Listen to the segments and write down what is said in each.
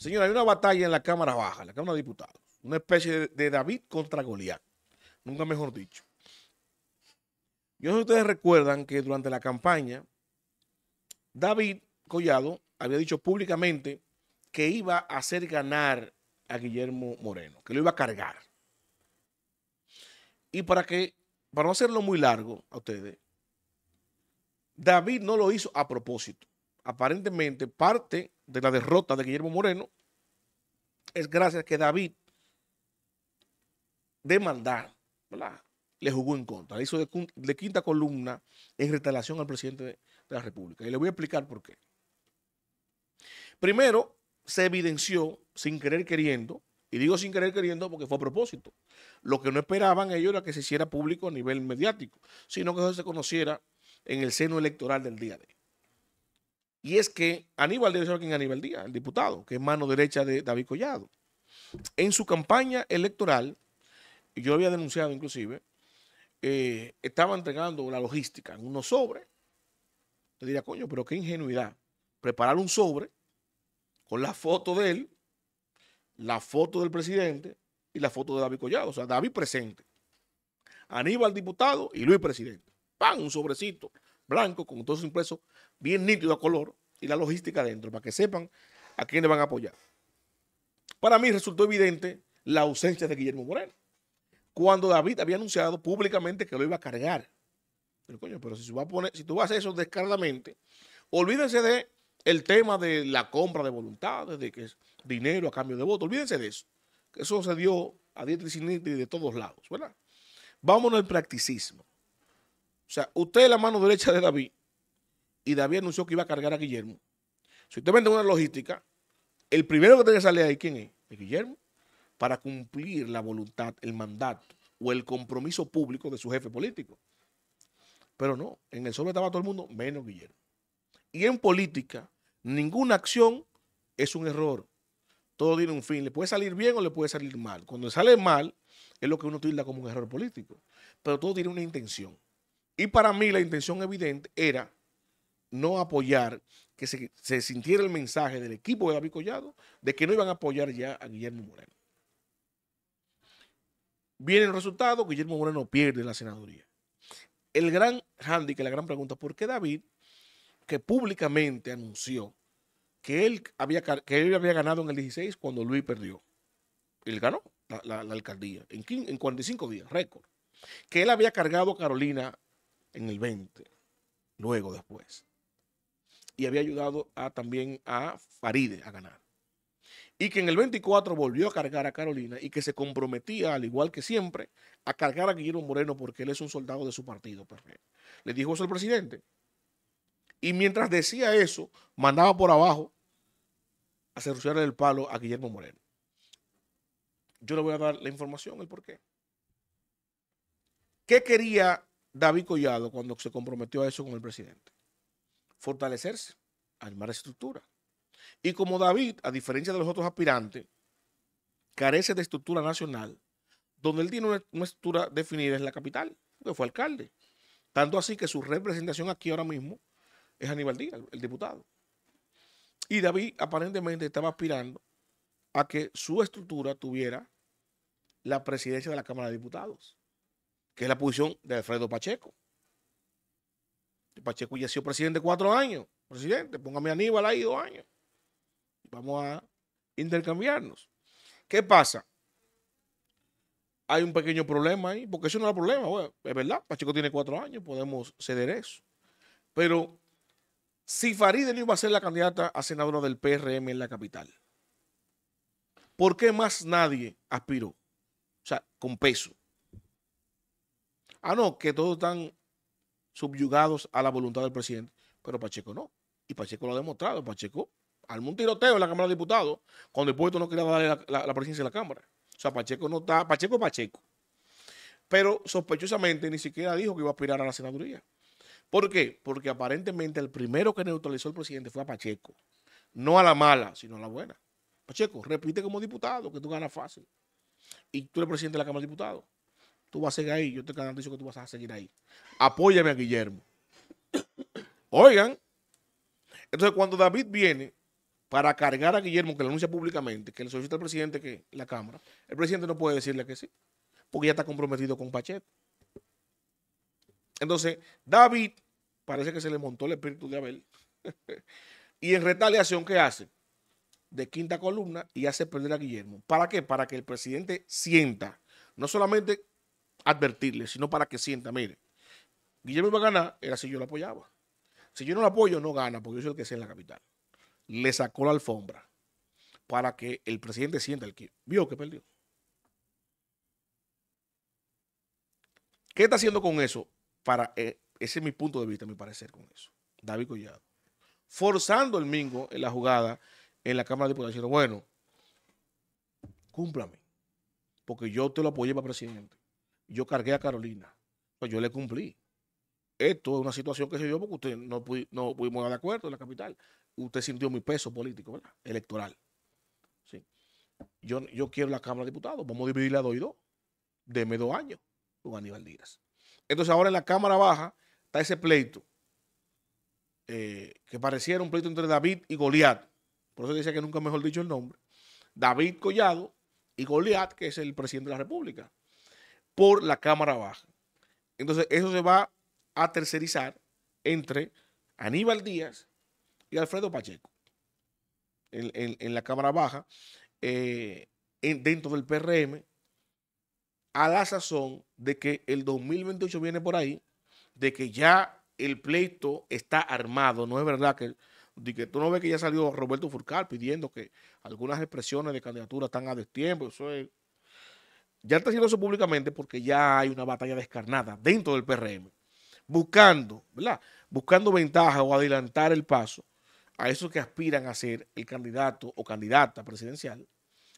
Señora, hay una batalla en la Cámara Baja, en la Cámara de Diputados. Una especie de David contra Goliat. Nunca mejor dicho. Yo sé ustedes recuerdan que durante la campaña, David Collado había dicho públicamente que iba a hacer ganar a Guillermo Moreno, que lo iba a cargar. Y para que, para no hacerlo muy largo a ustedes, David no lo hizo a propósito. Aparentemente, parte de la derrota de Guillermo Moreno es gracias que David de maldad le jugó en contra, le hizo de, quinta columna en retalación al presidente de, de la República. Y le voy a explicar por qué. Primero, se evidenció sin querer queriendo, y digo sin querer queriendo porque fue a propósito. Lo que no esperaban ellos era que se hiciera público a nivel mediático, sino que eso se conociera en el seno electoral del día de hoy. Y es que Aníbal Díaz, ¿sabes quién Aníbal Díaz? El diputado, que es mano derecha de David Collado. En su campaña electoral, yo había denunciado inclusive, eh, estaba entregando la logística en unos sobres. Te diría, coño, pero qué ingenuidad. Preparar un sobre con la foto de él, la foto del presidente y la foto de David Collado. O sea, David presente. Aníbal diputado y Luis presidente. ¡Pam! un sobrecito blanco con todos impreso, bien nítido a color y la logística adentro, para que sepan a quién le van a apoyar. Para mí resultó evidente la ausencia de Guillermo Moreno, cuando David había anunciado públicamente que lo iba a cargar. Pero coño, pero si, tú vas a, poner, si tú vas a hacer eso descaradamente, olvídense de el tema de la compra de voluntades, de que es dinero a cambio de voto, olvídense de eso. Eso se dio a diestra y de todos lados, ¿verdad? Vámonos al practicismo. O sea, usted es la mano derecha de David y David anunció que iba a cargar a Guillermo. Si usted vende una logística, el primero que tiene que salir ahí, ¿quién es? Guillermo. Para cumplir la voluntad, el mandato o el compromiso público de su jefe político. Pero no, en el sobre estaba todo el mundo, menos Guillermo. Y en política, ninguna acción es un error. Todo tiene un fin. Le puede salir bien o le puede salir mal. Cuando sale mal, es lo que uno tilda como un error político. Pero todo tiene una intención. Y para mí la intención evidente era no apoyar, que se, sintiera el mensaje del equipo de David Collado de que no iban a apoyar ya a Guillermo Moreno. Viene el resultado, Guillermo Moreno pierde la senaduría. El gran que la gran pregunta, ¿por qué David, que públicamente anunció que él había, que había ganado en el 16 cuando Luis perdió? Él ganó la, alcaldía en, en 45 días, récord. Que él había cargado a Carolina en el 20, luego después y había ayudado a, también a Faride a ganar. Y que en el 24 volvió a cargar a Carolina y que se comprometía, al igual que siempre, a cargar a Guillermo Moreno porque él es un soldado de su partido. Le dijo eso el presidente. Y mientras decía eso, mandaba por abajo a cerruciarle el palo a Guillermo Moreno. Yo le voy a dar la información, el por qué. ¿Qué quería David Collado cuando se comprometió a eso con el presidente? fortalecerse, armar estructura. Y como David, a diferencia de los otros aspirantes, carece de estructura nacional, donde él tiene una, estructura definida en la capital, que fue alcalde. Tanto así que su representación aquí ahora mismo es Aníbal Díaz, el diputado. Y David aparentemente estaba aspirando a que su estructura tuviera la presidencia de la Cámara de Diputados, que es la posición de Alfredo Pacheco. Pacheco ya ha sido presidente cuatro años. Presidente, póngame a Aníbal ahí dos años. Vamos a intercambiarnos. ¿Qué pasa? Hay un pequeño problema ahí, porque eso no era problema, es verdad, Pacheco tiene cuatro años, podemos ceder eso. Pero si Farideh no iba a ser la candidata a senadora del PRM en la capital, ¿por qué más nadie aspiró? O sea, con peso. Ah, no, que todos están subyugados a la voluntad del presidente. Pero Pacheco no. Y Pacheco lo ha demostrado. Pacheco armó un tiroteo en la Cámara de Diputados cuando el puesto no quería darle la, presidencia de la Cámara. O sea, Pacheco no está. Pacheco Pacheco. Pero sospechosamente ni siquiera dijo que iba a aspirar a la senaduría. ¿Por qué? Porque aparentemente el primero que neutralizó el presidente fue a Pacheco. No a la mala, sino a la buena. Pacheco, repite como diputado que tú ganas fácil. Y tú eres presidente de la Cámara de Diputados. Tú vas a seguir ahí. Yo te garantizo que tú vas a seguir ahí. Apóyame a Guillermo. Oigan. Entonces, cuando David viene para cargar a Guillermo, que lo anuncia públicamente, que le solicita al presidente que la Cámara, el presidente no puede decirle que sí, porque ya está comprometido con Pachet. Entonces, David parece que se le montó el espíritu de Abel. y en retaliación, ¿qué hace? De quinta columna y hace perder a Guillermo. ¿Para qué? Para que el presidente sienta no solamente advertirle, sino para que sienta, mire, Guillermo iba a ganar, era si yo lo apoyaba. Si yo no lo apoyo, no gana, porque yo soy el que sea en la capital. Le sacó la alfombra para que el presidente sienta el que vio que perdió. ¿Qué está haciendo con eso? Para, eh, ese es mi punto de vista, mi parecer con eso. David Collado. Forzando el Mingo en la jugada en la Cámara de Diputados. Diciendo, bueno, cúmplame. Porque yo te lo apoyé para presidente yo cargué a Carolina. Pues yo le cumplí. Esto es una situación que se dio porque usted no, no pudimos dar de acuerdo en la capital. Usted sintió mi peso político, ¿verdad? Electoral. ¿Sí? Yo, yo quiero la Cámara de Diputados. Vamos a dividirla dos y dos. Deme dos años con Aníbal Díaz. Entonces ahora en la Cámara Baja está ese pleito. Eh, que pareciera un pleito entre David y Goliat. Por eso decía que nunca mejor dicho el nombre. David Collado y Goliat, que es el presidente de la República por la cámara baja. Entonces, eso se va a tercerizar entre Aníbal Díaz y Alfredo Pacheco en, la cámara baja, eh, dentro del PRM, a la sazón de que el 2028 viene por ahí, de que ya el pleito está armado, no es verdad que que tú no ves que ya salió Roberto Furcal pidiendo que algunas expresiones de candidatura están a destiempo, eso es ya está haciendo eso públicamente porque ya hay una batalla descarnada dentro del PRM, buscando, ¿verdad? Buscando ventaja o adelantar el paso a esos que aspiran a ser el candidato o candidata presidencial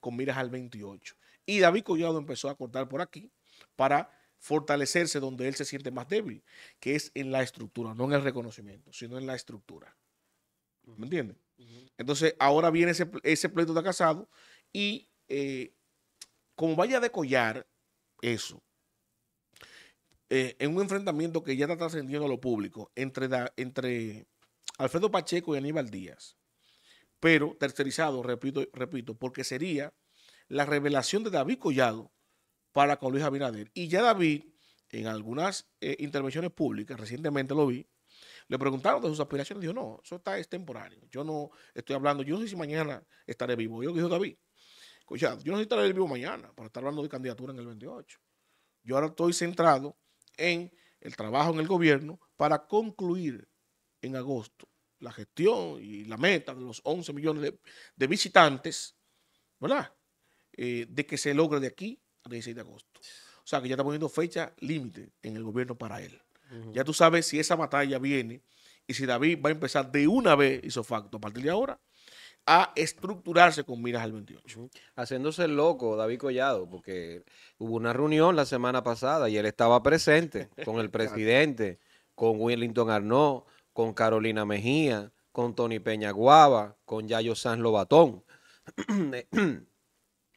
con miras al 28. Y David Collado empezó a cortar por aquí para fortalecerse donde él se siente más débil, que es en la estructura, no en el reconocimiento, sino en la estructura. ¿Me entiendes? Entonces, ahora viene ese, pleito de casado y eh, como vaya a decollar eso, eh, en un enfrentamiento que ya está trascendiendo a lo público entre, Alfredo Pacheco y Aníbal Díaz, pero tercerizado, repito, repito, porque sería la revelación de David Collado para con Luis Abinader. Y ya David, en algunas eh, intervenciones públicas, recientemente lo vi, le preguntaron de sus aspiraciones, dijo, no, eso está extemporáneo, yo no estoy hablando, yo no sé si mañana estaré vivo, yo dijo David yo no necesitaré el vivo mañana para estar hablando de candidatura en el 28. Yo ahora estoy centrado en el trabajo en el gobierno para concluir en agosto la gestión y la meta de los 11 millones de, visitantes, ¿verdad? Eh, de que se logre de aquí al 16 de agosto. O sea, que ya está poniendo fecha límite en el gobierno para él. Ya tú sabes si esa batalla viene y si David va a empezar de una vez, hizo facto, a partir de ahora, a estructurarse con miras al 28. Haciéndose loco David Collado, porque hubo una reunión la semana pasada y él estaba presente con el presidente, con Wellington Arnaud, con Carolina Mejía, con Tony Peña Guava, con Yayo Sanz Lobatón.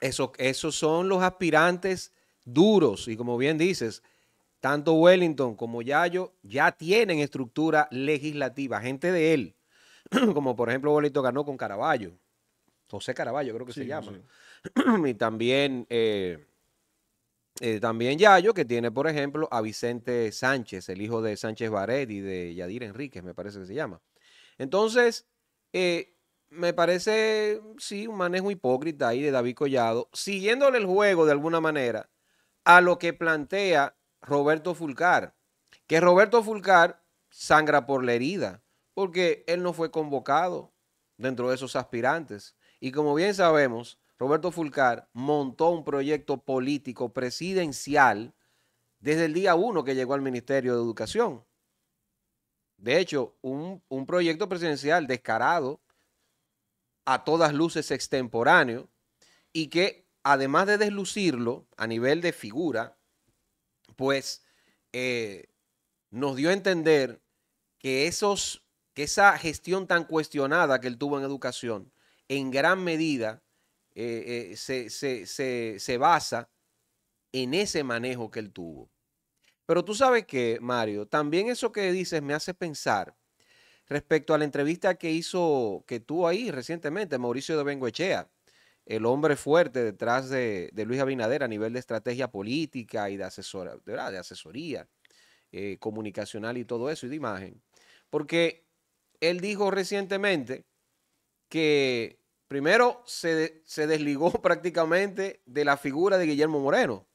Eso, esos son los aspirantes duros y como bien dices, tanto Wellington como Yayo ya tienen estructura legislativa, gente de él como por ejemplo Bolito ganó con Caraballo, José Caraballo creo que se llama. y también, eh, eh, también Yayo, que tiene por ejemplo a Vicente Sánchez, el hijo de Sánchez Baret y de Yadir Enríquez, me parece que se llama. Entonces, eh, me parece, sí, un manejo hipócrita ahí de David Collado, siguiéndole el juego de alguna manera a lo que plantea Roberto Fulcar, que Roberto Fulcar sangra por la herida porque él no fue convocado dentro de esos aspirantes. Y como bien sabemos, Roberto Fulcar montó un proyecto político presidencial desde el día uno que llegó al Ministerio de Educación. De hecho, un, proyecto presidencial descarado, a todas luces extemporáneo, y que además de deslucirlo a nivel de figura, pues eh, nos dio a entender que esos que esa gestión tan cuestionada que él tuvo en educación, en gran medida eh, eh, se, basa en ese manejo que él tuvo. Pero tú sabes que, Mario, también eso que dices me hace pensar respecto a la entrevista que hizo, que tuvo ahí recientemente, Mauricio de Bengoechea, el hombre fuerte detrás de, Luis Abinader a nivel de estrategia política y de, asesora, de, asesoría eh, comunicacional y todo eso, y de imagen. Porque él dijo recientemente que primero se, desligó prácticamente de la figura de Guillermo Moreno.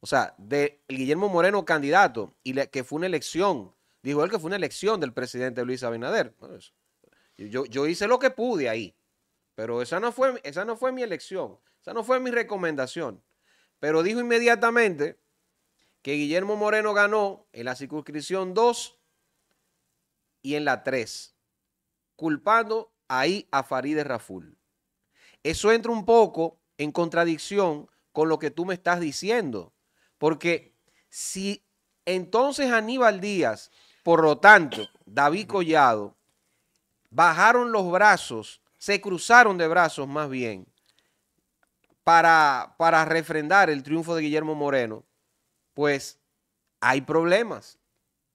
O sea, de Guillermo Moreno candidato, y que fue una elección. Dijo él que fue una elección del presidente Luis Abinader. yo, yo, hice lo que pude ahí, pero esa no, fue, esa no fue mi elección, esa no fue mi recomendación. Pero dijo inmediatamente que Guillermo Moreno ganó en la circunscripción 2 y en la 3 culpando ahí a Farideh Raful. Eso entra un poco en contradicción con lo que tú me estás diciendo, porque si entonces Aníbal Díaz, por lo tanto, David Collado, bajaron los brazos, se cruzaron de brazos más bien, para, para refrendar el triunfo de Guillermo Moreno, pues hay problemas,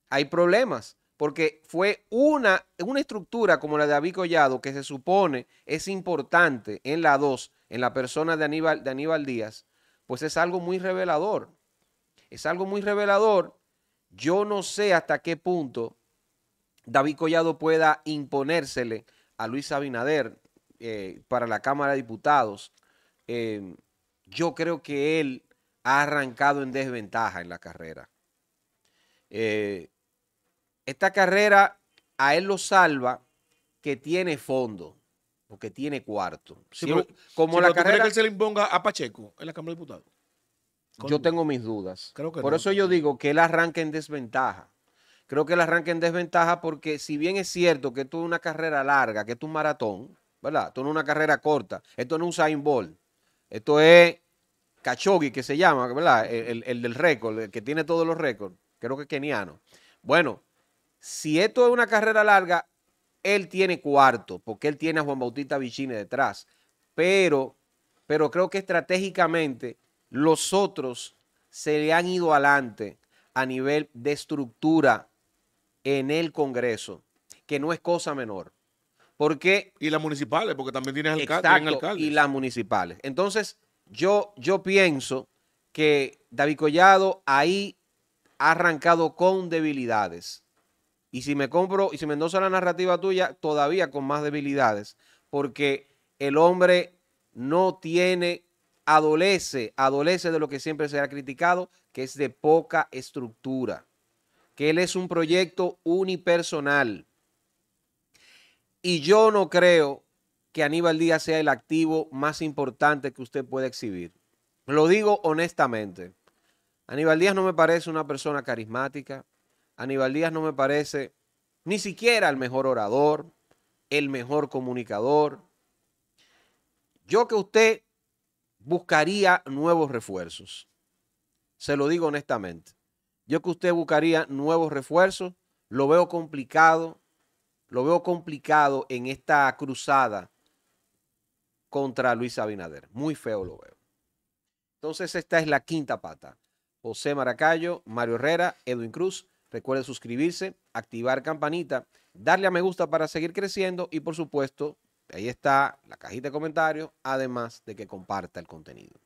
hay problemas, porque fue una, una estructura como la de David Collado, que se supone es importante en la 2, en la persona de Aníbal, de Aníbal Díaz, pues es algo muy revelador. Es algo muy revelador. Yo no sé hasta qué punto David Collado pueda imponérsele a Luis Abinader eh, para la Cámara de Diputados. Eh, yo creo que él ha arrancado en desventaja en la carrera. Eh, esta carrera a él lo salva que tiene fondo, porque tiene cuarto. Sí, como la carrera que él se le imponga a Pacheco en la Cámara de Diputados. Yo tengo mis dudas. Por eso yo digo que él arranca en desventaja. Creo que él arranca en desventaja porque si bien es cierto que esto es una carrera larga, que esto es un maratón, ¿verdad? Esto no es una carrera corta, esto no es un sign esto es Kachogi que se llama, ¿verdad? El, el del récord, el que tiene todos los récords, creo que es keniano. Bueno, si esto es una carrera larga, él tiene cuarto, porque él tiene a Juan Bautista Vicini detrás. Pero, pero creo que estratégicamente los otros se le han ido adelante a nivel de estructura en el Congreso, que no es cosa menor. Porque, y las municipales, porque también tienes alcaldes. Y las municipales. Entonces, yo, yo pienso que David Collado ahí ha arrancado con debilidades. Y si me compro, y si me endosa la narrativa tuya, todavía con más debilidades, porque el hombre no tiene, adolece, adolece de lo que siempre se ha criticado, que es de poca estructura, que él es un proyecto unipersonal. Y yo no creo que Aníbal Díaz sea el activo más importante que usted pueda exhibir. Lo digo honestamente. Aníbal Díaz no me parece una persona carismática, Aníbal Díaz no me parece ni siquiera el mejor orador, el mejor comunicador. Yo que usted buscaría nuevos refuerzos. Se lo digo honestamente. Yo que usted buscaría nuevos refuerzos, lo veo complicado, lo veo complicado en esta cruzada contra Luis Abinader. Muy feo lo veo. Entonces esta es la quinta pata. José Maracayo, Mario Herrera, Edwin Cruz, Recuerde suscribirse, activar campanita, darle a me gusta para seguir creciendo y por supuesto, ahí está la cajita de comentarios, además de que comparta el contenido.